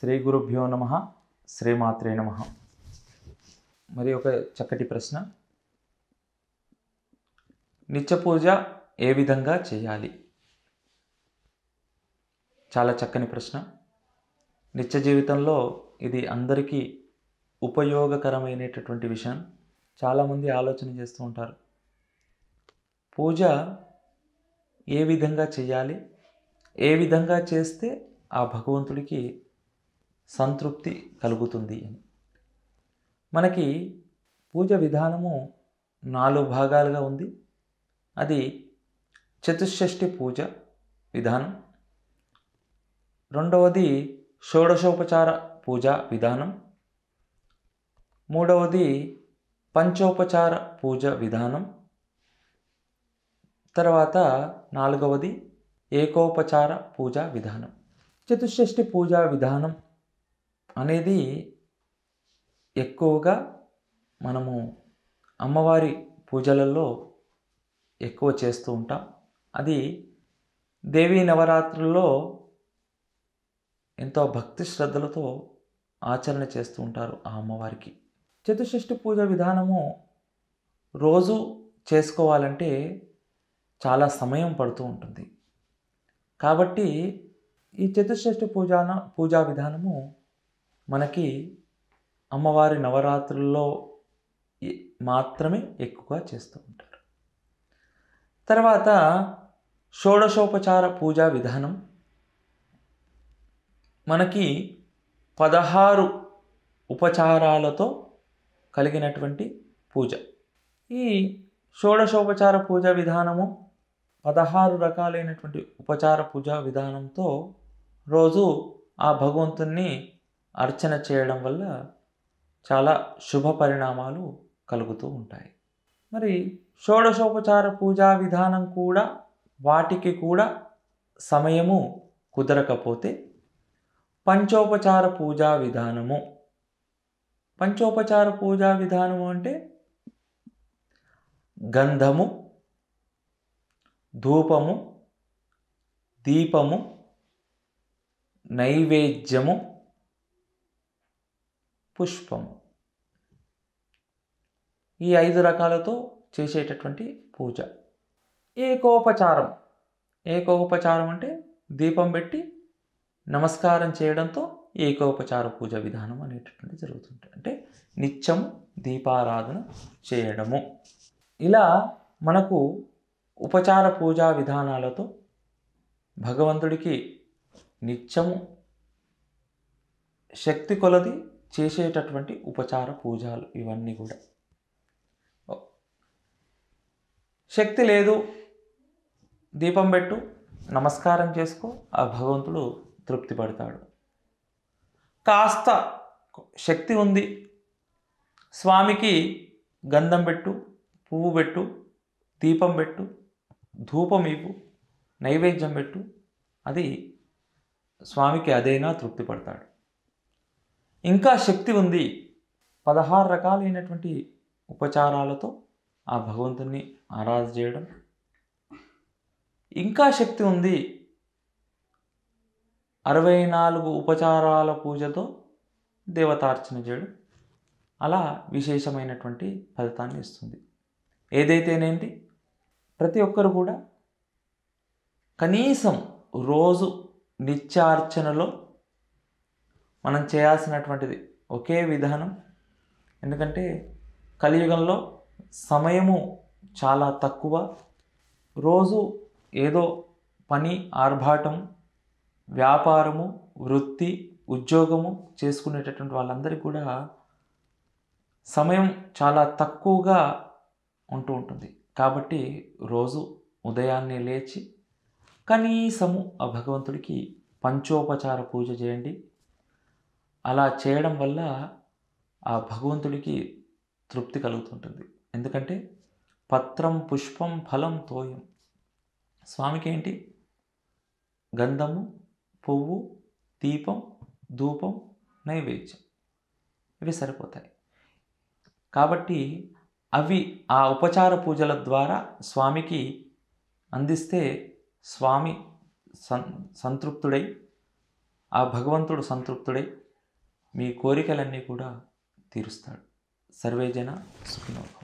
శ్రీ గురుభ్యో నమ శ్రీమాత్రే నమ మరి ఒక చక్కటి ప్రశ్న నిత్య పూజ ఏ విధంగా చేయాలి చాలా చక్కని ప్రశ్న నిత్య జీవితంలో ఇది అందరికీ ఉపయోగకరమైనటువంటి విషయం చాలామంది ఆలోచన చేస్తూ ఉంటారు పూజ ఏ విధంగా చేయాలి ఏ విధంగా చేస్తే ఆ భగవంతుడికి సంతృప్తి కలుగుతుంది అని మనకి పూజ విధానము నాలుగు భాగాలుగా ఉంది అది చతుషష్ఠి పూజ విధానం రెండవది షోడశోపచార పూజా విధానం మూడవది పంచోపచార పూజ విధానం తర్వాత నాలుగవది ఏకోపచార పూజా విధానం చతుషష్ఠి పూజా విధానం అనేది ఎక్కువగా మనము అమ్మవారి పూజలలో ఎక్కువ చేస్తూ ఉంటాం అది దేవీ నవరాత్రుల్లో ఎంతో భక్తి శ్రద్ధలతో ఆచరణ చేస్తూ ఉంటారు ఆ అమ్మవారికి చతుషష్ఠి పూజ విధానము రోజు చేసుకోవాలంటే చాలా సమయం పడుతూ ఉంటుంది కాబట్టి ఈ చతుషష్ఠి పూజాన పూజా విధానము మనకి అమ్మవారి నవరాత్రుల్లో మాత్రమే ఎక్కువగా చేస్తూ ఉంటారు తర్వాత షోడశోపచార పూజా విధానం మనకి పదహారు ఉపచారాలతో కలిగినటువంటి పూజ ఈ షోడశోపచార పూజ విధానము పదహారు రకాలైనటువంటి ఉపచార పూజా విధానంతో రోజు ఆ భగవంతుణ్ణి అర్చన చేయడం వల్ల చాలా శుభ పరిణామాలు కలుగుతూ ఉంటాయి మరి షోడశోపచార పూజా విధానం కూడా వాటికి కూడా సమయము కుదరకపోతే పంచోపచార పూజా విధానము పంచోపచార పూజా విధానము అంటే గంధము ధూపము దీపము నైవేద్యము పుష్పం ఈ ఐదు రకాలతో చేసేటటువంటి పూజ ఏకోపచారం ఏకోపచారం అంటే దీపం పెట్టి నమస్కారం చేయడంతో ఏకోపచార పూజ విధానం అనేటటువంటి జరుగుతుంటుంది అంటే నిత్యం దీపారాధన చేయడము ఇలా మనకు ఉపచార పూజా విధానాలతో భగవంతుడికి నిత్యము శక్తి కొలది చేసేటటువంటి ఉపచార పూజలు ఇవన్నీ కూడా శక్తి లేదు దీపం పెట్టు నమస్కారం చేసుకో ఆ భగవంతుడు తృప్తి పడతాడు కాస్త శక్తి ఉంది స్వామికి గంధం పెట్టు పువ్వు పెట్టు దీపం పెట్టు ధూపం ఇవ్వు నైవేద్యం పెట్టు అది స్వామికి అదైనా తృప్తి పడతాడు ఇంకా శక్తి ఉంది పదహారు రకాలైనటువంటి ఉపచారాలతో ఆ భగవంతుని ఆరాధన చేయడం ఇంకా శక్తి ఉంది అరవై నాలుగు ఉపచారాల పూజతో దేవతార్చన చేయడం అలా విశేషమైనటువంటి ఫలితాన్ని ఇస్తుంది ఏదైతేనేంటి ప్రతి ఒక్కరు కూడా కనీసం రోజు నిత్యార్చనలో మనం చేయాల్సినటువంటిది ఒకే విధానం ఎందుకంటే కలియుగంలో సమయము చాలా తక్కువ రోజు ఏదో పని ఆర్భాటం వ్యాపారము వృత్తి ఉద్యోగము చేసుకునేటటువంటి వాళ్ళందరికీ కూడా సమయం చాలా తక్కువగా ఉంటూ ఉంటుంది కాబట్టి రోజు ఉదయాన్నే లేచి కనీసము ఆ భగవంతుడికి పంచోపచార పూజ చేయండి అలా చేయడం వల్ల ఆ భగవంతుడికి తృప్తి కలుగుతుంటుంది ఎందుకంటే పత్రం పుష్పం ఫలం తోయం స్వామికి ఏంటి గంధము పువ్వు దీపం ధూపం నైవేద్యం ఇవి సరిపోతాయి కాబట్టి అవి ఆ ఉపచార పూజల ద్వారా స్వామికి అందిస్తే స్వామి సంతృప్తుడై ఆ భగవంతుడు సంతృప్తుడై మీ కోరికలన్నీ కూడా తీరుస్తాడు సర్వేజన సుఖినోభ